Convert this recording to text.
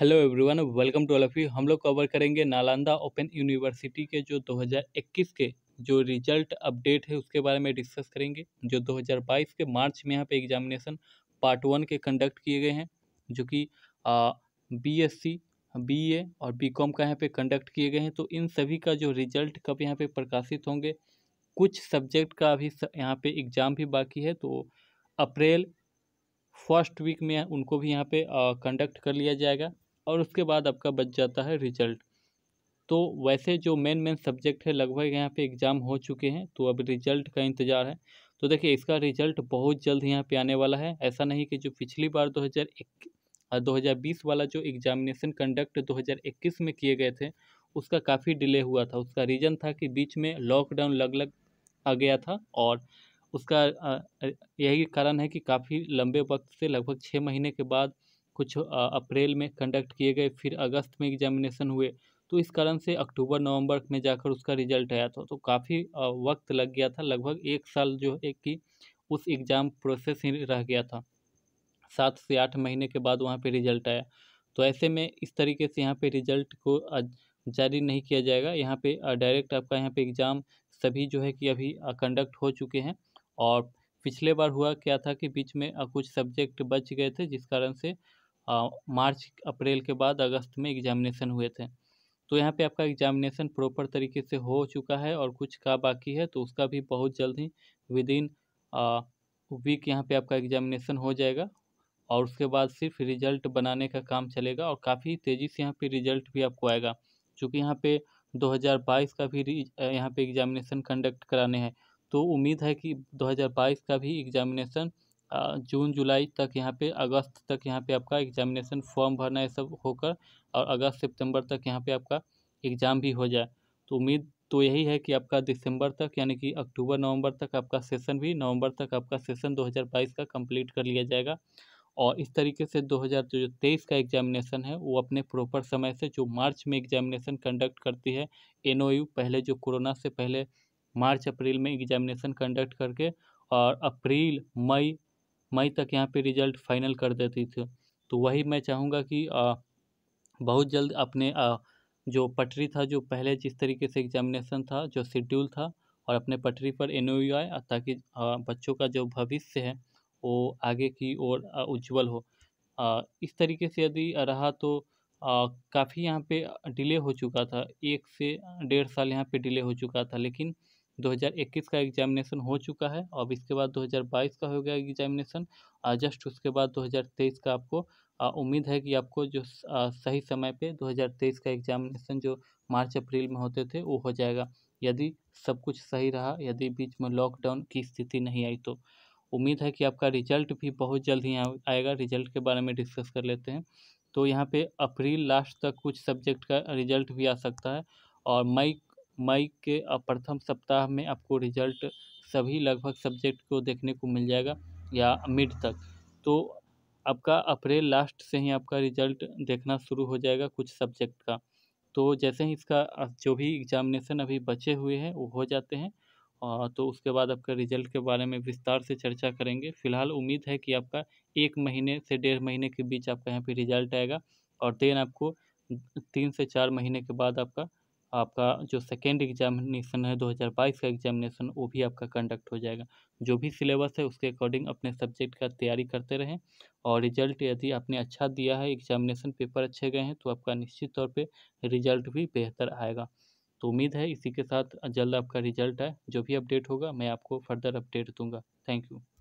hello everyone welcome to all of you हम लोग cover करेंगे नालंदा ओपन यूनिवर्सिटी के जो 2021 के जो रिजल्ट अपडेट है उसके बारे में डिस्कस करेंगे जो 2022 के मार्च में यहाँ पे एग्जामिनेशन पार्ट वन के कंडक्ट किए गए हैं जो कि बीएससी बीए और बीकॉम का यहाँ पे कंडक्ट किए गए हैं तो इन सभी का जो रिजल्ट कब यहाँ पर प्रकाशित होंगे कुछ सब्जेक्ट का अभी यहाँ पर एग्ज़ाम भी बाकी है तो अप्रैल फर्स्ट वीक में उनको भी यहाँ पे कंडक्ट कर लिया जाएगा और उसके बाद आपका बच जाता है रिजल्ट तो वैसे जो मेन मेन सब्जेक्ट है लगभग यहाँ पे एग्ज़ाम हो चुके हैं तो अब रिजल्ट का इंतज़ार है तो देखिए इसका रिजल्ट बहुत जल्द यहाँ पे आने वाला है ऐसा नहीं कि जो पिछली बार दो हज़ार हाँ, दो हज़ार बीस वाला जो एग्ज़ामिनेशन कंडक्ट दो हज़ार इक्कीस में किए गए थे उसका काफ़ी डिले हुआ था उसका रीज़न था कि बीच में लॉकडाउन लग लग आ गया था और उसका यही कारण है कि काफ़ी लंबे वक्त से लगभग छः महीने के बाद कुछ अप्रैल में कंडक्ट किए गए फिर अगस्त में एग्जामिनेशन हुए तो इस कारण से अक्टूबर नवंबर में जाकर उसका रिजल्ट आया था तो काफ़ी वक्त लग गया था लगभग एक साल जो है कि उस एग्ज़ाम प्रोसेस ही रह गया था सात से आठ महीने के बाद वहाँ पर रिजल्ट आया तो ऐसे में इस तरीके से यहाँ पर रिजल्ट को जारी नहीं किया जाएगा यहाँ पे डायरेक्ट आपका यहाँ पे एग्ज़ाम सभी जो है कि अभी कंडक्ट हो चुके हैं और पिछले बार हुआ क्या था कि बीच में कुछ सब्जेक्ट बच गए थे जिस कारण से मार्च अप्रैल के बाद अगस्त में एग्जामिनेशन हुए थे तो यहाँ पे आपका एग्जामिनेशन प्रॉपर तरीके से हो चुका है और कुछ का बाकी है तो उसका भी बहुत जल्द ही विद इन वीक यहाँ पे आपका एग्जामिनेशन हो जाएगा और उसके बाद सिर्फ रिजल्ट बनाने का काम चलेगा और काफ़ी तेज़ी से यहाँ पे रिजल्ट भी आपको आएगा चूँकि यहाँ पे 2022 का भी यहाँ पे एग्जामिनेशन कंडक्ट कराने हैं तो उम्मीद है कि दो का भी एग्जामिनेशन जून जुलाई तक यहाँ पे अगस्त तक यहाँ पे आपका एग्जामिनेशन फॉर्म भरना ये सब होकर और अगस्त सितंबर तक यहाँ पे आपका एग्ज़ाम भी हो जाए तो उम्मीद तो यही है कि आपका दिसंबर तक यानी कि अक्टूबर नवंबर तक आपका सेशन भी नवंबर तक आपका सेशन 2022 का कंप्लीट कर लिया जाएगा और इस तरीके से दो जो तेईस का एग्जामिनेशन है वो अपने प्रॉपर समय से जो मार्च में एग्जामिनेशन कंडक्ट करती है एन पहले जो कोरोना से पहले मार्च अप्रैल में एग्जामिनेशन कंडक्ट करके और अप्रैल मई मई तक यहाँ पे रिजल्ट फाइनल कर देती थी तो वही मैं चाहूँगा कि आ, बहुत जल्द अपने आ, जो पटरी था जो पहले जिस तरीके से एग्जामिनेशन था जो शेड्यूल था और अपने पटरी पर एन आए ताकि आ, बच्चों का जो भविष्य है वो आगे की ओर उज्जवल हो इस तरीके से यदि रहा तो काफ़ी यहाँ पे डिले हो चुका था एक से डेढ़ साल यहाँ पे डिले हो चुका था लेकिन 2021 का एग्जामिनेशन हो चुका है अब इसके बाद 2022 का हो गया एग्जामिनेशन और जस्ट उसके बाद 2023 का आपको उम्मीद है कि आपको जो सही समय पे 2023 का एग्जामिनेशन जो मार्च अप्रैल में होते थे वो हो जाएगा यदि सब कुछ सही रहा यदि बीच में लॉकडाउन की स्थिति नहीं आई तो उम्मीद है कि आपका रिजल्ट भी बहुत जल्द ही आएगा रिजल्ट के बारे में डिस्कस कर लेते हैं तो यहाँ पे अप्रैल लास्ट तक कुछ सब्जेक्ट का रिजल्ट भी आ सकता है और मई मई के प्रथम सप्ताह में आपको रिजल्ट सभी लगभग सब्जेक्ट को देखने को मिल जाएगा या मिड तक तो आपका अप्रैल लास्ट से ही आपका रिजल्ट देखना शुरू हो जाएगा कुछ सब्जेक्ट का तो जैसे ही इसका जो भी एग्जामिनेशन अभी बचे हुए हैं वो हो जाते हैं तो उसके बाद आपका रिजल्ट के बारे में विस्तार से चर्चा करेंगे फिलहाल उम्मीद है कि आपका एक महीने से डेढ़ महीने के बीच आपका यहाँ पे रिजल्ट आएगा और देन आपको तीन से चार महीने के बाद आपका आपका जो सेकेंड एग्जामिनेशन है 2022 का एग्जामिनेशन वो भी आपका कंडक्ट हो जाएगा जो भी सिलेबस है उसके अकॉर्डिंग अपने सब्जेक्ट का तैयारी करते रहें और रिजल्ट यदि आपने अच्छा दिया है एग्जामिनेशन पेपर अच्छे गए हैं तो आपका निश्चित तौर पे रिजल्ट भी बेहतर आएगा तो उम्मीद है इसी के साथ जल्द आपका रिजल्ट आए जो भी अपडेट होगा मैं आपको फर्दर अपडेट दूंगा थैंक यू